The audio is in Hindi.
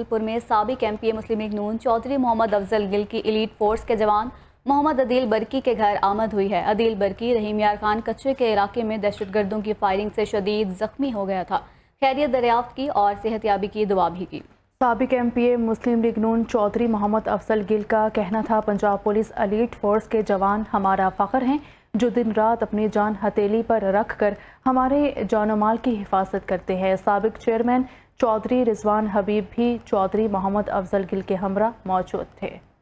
जबलपुर में सबक M P A Muslim League Noon Chaudhry Mohammad Afzal Gill की इलीट फोर्स के जवान मोहम्मद अदील बरकी के घर आमद हुई है अदील बरकी रहीम यार खान कच्चे के इलाके में दहशत गर्दों की फायरिंग से शदीद जख्मी हो गया था खैरियत दरियाफ्त की और सेहतियाबी की दुआ भी की सबक M P A Muslim League Noon Chaudhry Mohammad Afzal Gill का कहना था पंजाब पुलिस अलीट फोर्स के जवान हमारा फ़ख्र हैं जो दिन रात अपनी जान हथेली पर रख कर हमारे जान माल की हिफाजत करते हैं सबक चेयरमैन चौधरी रिजवान हबीब भी चौधरी मोहम्मद अफजल गिल के हमरा मौजूद थे